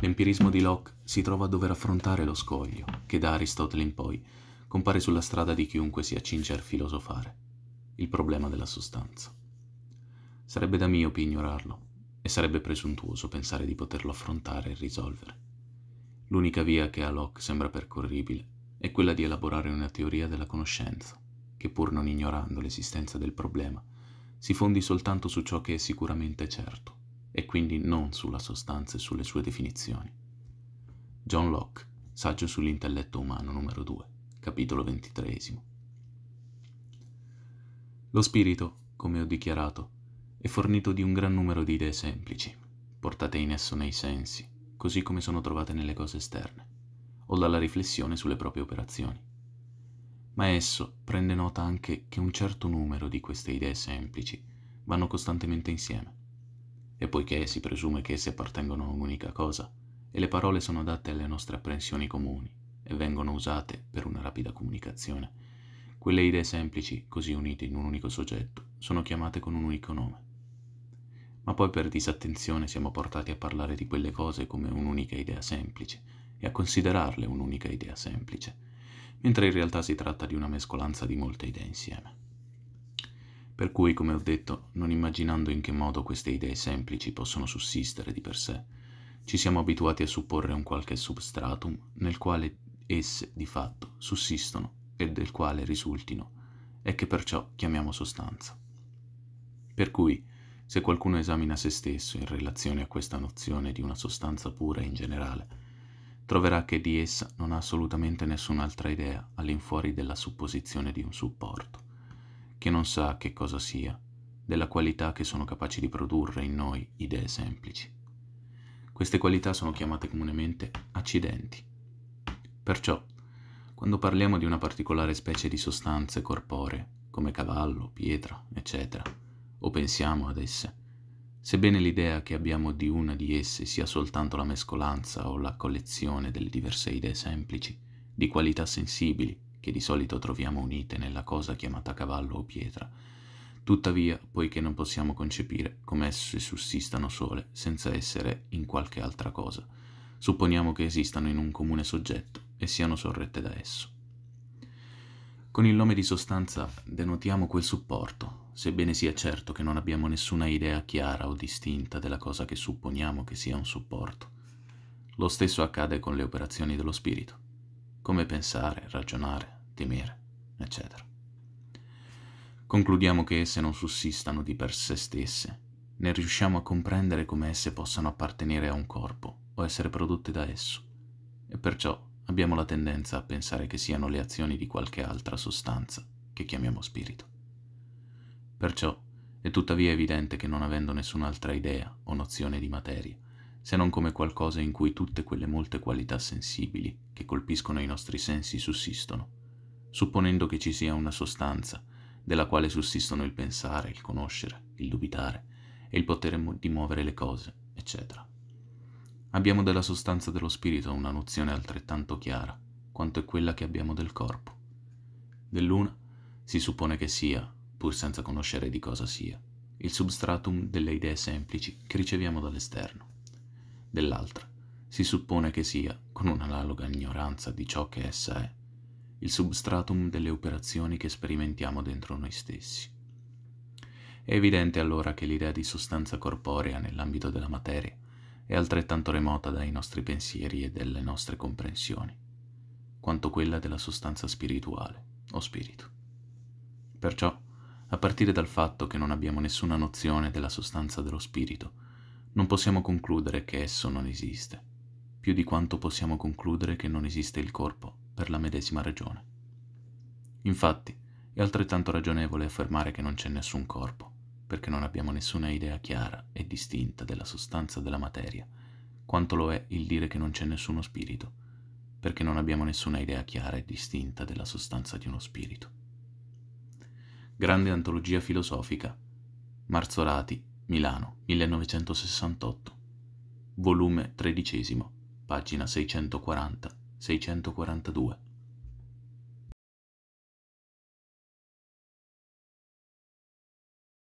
L'empirismo di Locke si trova a dover affrontare lo scoglio che da Aristotele in poi compare sulla strada di chiunque si accinge a filosofare, il problema della sostanza. Sarebbe da miopi ignorarlo e sarebbe presuntuoso pensare di poterlo affrontare e risolvere. L'unica via che a Locke sembra percorribile è quella di elaborare una teoria della conoscenza, che pur non ignorando l'esistenza del problema, si fondi soltanto su ciò che è sicuramente certo e quindi non sulla sostanza e sulle sue definizioni. John Locke, Saggio sull'intelletto umano numero 2, capitolo 23. Lo spirito, come ho dichiarato, è fornito di un gran numero di idee semplici, portate in esso nei sensi, così come sono trovate nelle cose esterne, o dalla riflessione sulle proprie operazioni. Ma esso prende nota anche che un certo numero di queste idee semplici vanno costantemente insieme e poiché si presume che esse appartengono a un'unica cosa, e le parole sono adatte alle nostre apprensioni comuni e vengono usate per una rapida comunicazione, quelle idee semplici, così unite in un unico soggetto, sono chiamate con un unico nome. Ma poi per disattenzione siamo portati a parlare di quelle cose come un'unica idea semplice e a considerarle un'unica idea semplice, mentre in realtà si tratta di una mescolanza di molte idee insieme per cui, come ho detto, non immaginando in che modo queste idee semplici possono sussistere di per sé, ci siamo abituati a supporre un qualche substratum nel quale esse di fatto sussistono e del quale risultino, e che perciò chiamiamo sostanza. Per cui, se qualcuno esamina se stesso in relazione a questa nozione di una sostanza pura in generale, troverà che di essa non ha assolutamente nessun'altra idea all'infuori della supposizione di un supporto che non sa che cosa sia, della qualità che sono capaci di produrre in noi idee semplici. Queste qualità sono chiamate comunemente accidenti. Perciò, quando parliamo di una particolare specie di sostanze corporee, come cavallo, pietra, eccetera, o pensiamo ad esse, sebbene l'idea che abbiamo di una di esse sia soltanto la mescolanza o la collezione delle diverse idee semplici, di qualità sensibili, che di solito troviamo unite nella cosa chiamata cavallo o pietra. Tuttavia, poiché non possiamo concepire come esse sussistano sole senza essere in qualche altra cosa, supponiamo che esistano in un comune soggetto e siano sorrette da esso. Con il nome di sostanza denotiamo quel supporto, sebbene sia certo che non abbiamo nessuna idea chiara o distinta della cosa che supponiamo che sia un supporto. Lo stesso accade con le operazioni dello spirito come pensare, ragionare, temere, eccetera. Concludiamo che esse non sussistano di per sé stesse, né riusciamo a comprendere come esse possano appartenere a un corpo o essere prodotte da esso, e perciò abbiamo la tendenza a pensare che siano le azioni di qualche altra sostanza che chiamiamo spirito. Perciò è tuttavia evidente che non avendo nessun'altra idea o nozione di materia, se non come qualcosa in cui tutte quelle molte qualità sensibili che colpiscono i nostri sensi sussistono, supponendo che ci sia una sostanza della quale sussistono il pensare, il conoscere, il dubitare e il potere di muovere le cose, eccetera. Abbiamo della sostanza dello spirito una nozione altrettanto chiara quanto è quella che abbiamo del corpo. Dell'una si suppone che sia, pur senza conoscere di cosa sia, il substratum delle idee semplici che riceviamo dall'esterno dell'altra, si suppone che sia, con un'analoga ignoranza di ciò che essa è, il substratum delle operazioni che sperimentiamo dentro noi stessi. È evidente allora che l'idea di sostanza corporea nell'ambito della materia è altrettanto remota dai nostri pensieri e dalle nostre comprensioni, quanto quella della sostanza spirituale o spirito. Perciò, a partire dal fatto che non abbiamo nessuna nozione della sostanza dello spirito, non possiamo concludere che esso non esiste, più di quanto possiamo concludere che non esiste il corpo per la medesima ragione. Infatti, è altrettanto ragionevole affermare che non c'è nessun corpo, perché non abbiamo nessuna idea chiara e distinta della sostanza della materia, quanto lo è il dire che non c'è nessuno spirito, perché non abbiamo nessuna idea chiara e distinta della sostanza di uno spirito. Grande antologia filosofica, Marzorati, Milano, 1968, volume 13, pagina 640-642.